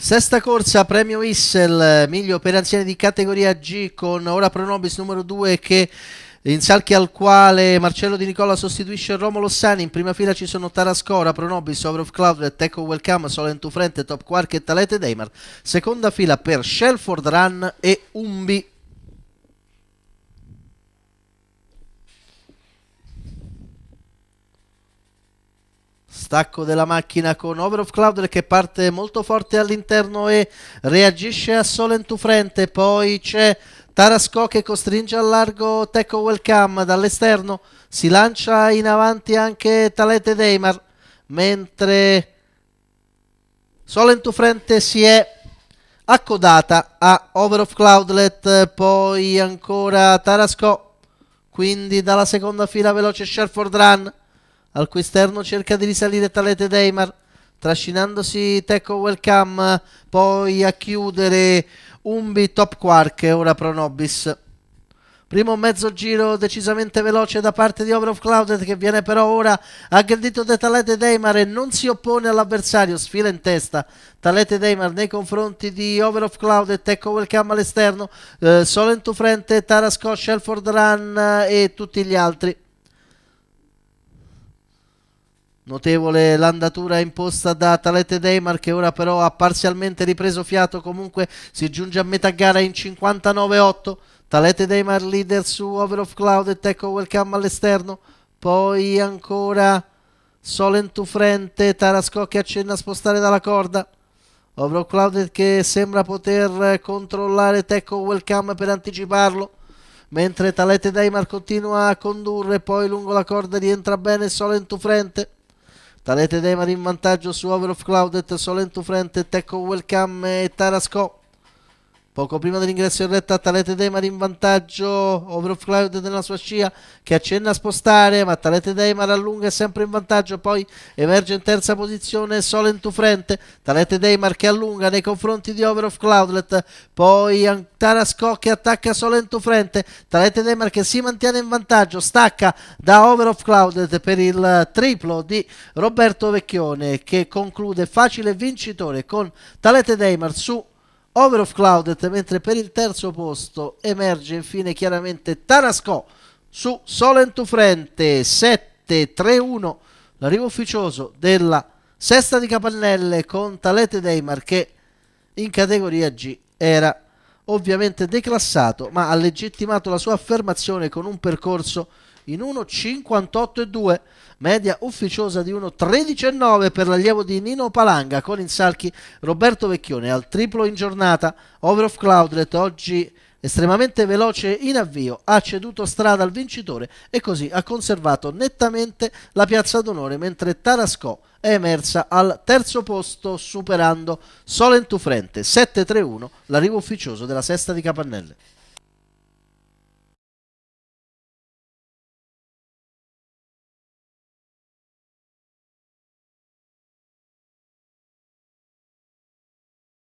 Sesta corsa premio Issel, miglio per anziani di categoria G con ora Pronobis numero 2 che Insalchi al quale Marcello Di Nicola sostituisce Romolo Sani, in prima fila ci sono Tarascora, Pronobis, Over Sovrov Cloudlet, Echo Welcome, to Frente, Top Quark e Talete Deimar, seconda fila per Shelford Run e Umbi stacco della macchina con Over of Cloud che parte molto forte all'interno e reagisce a frente. poi c'è Tarasco che costringe al largo Teco Welcome dall'esterno, si lancia in avanti anche Talete Deimar, mentre frente si è accodata a Over of Cloudlet, poi ancora Tarasco, quindi dalla seconda fila veloce Sherford Run, al cui esterno cerca di risalire Talete Deimar, trascinandosi Tecco Welcome, poi a chiudere Umbi Top Quark e ora Pronobis. Primo mezzo giro decisamente veloce da parte di Over of Clouded che viene però ora aggredito da Talete Deimar e non si oppone all'avversario, sfila in testa Talete Deimar nei confronti di Over of Clouded, Tecco Welcome all'esterno, eh, to Tufrente, Tarasco, Shelford Run eh, e tutti gli altri. Notevole l'andatura imposta da Talete Deimar che ora però ha parzialmente ripreso fiato, comunque si giunge a metà gara in 59-8. Talete Deimar leader su Over of Cloud e Tecco Welcome all'esterno, poi ancora Solent Frente, Tarasco che accenna a spostare dalla corda. Over of Cloud che sembra poter controllare Tecco Welcome per anticiparlo mentre Talete Deimar continua a condurre, poi lungo la corda rientra bene Solent Frente. Talete Demar in vantaggio su Over Overof Cloud, Solentu Frente, Tecco Welcome e Tarasco. Poco prima dell'ingresso in retta Talete Deimar in vantaggio, Over of Cloud nella sua scia che accenna a spostare, ma Talete Deimar allunga sempre in vantaggio, poi emerge in terza posizione Solen to Frente, Talete Deimar che allunga nei confronti di Over of Cloudlet, poi Tarasco che attacca Solen to Frente, Talete Deimar che si mantiene in vantaggio, stacca da Over of Cloudlet per il triplo di Roberto Vecchione che conclude facile vincitore con Talete Deimar su Over of Clouded, mentre per il terzo posto emerge infine chiaramente Tarasco su Solentu Frente 7-3-1, l'arrivo ufficioso della sesta di Capannelle con Talete Deimar che in categoria G era ovviamente declassato ma ha legittimato la sua affermazione con un percorso in 1,58,2, media ufficiosa di 1,13,9 per l'allievo di Nino Palanga con salchi Roberto Vecchione al triplo in giornata, over of Cloudlet oggi estremamente veloce in avvio, ha ceduto strada al vincitore e così ha conservato nettamente la piazza d'onore mentre Tarascò è emersa al terzo posto superando Solentufrente 7-3-1 l'arrivo ufficioso della sesta di Capannelle.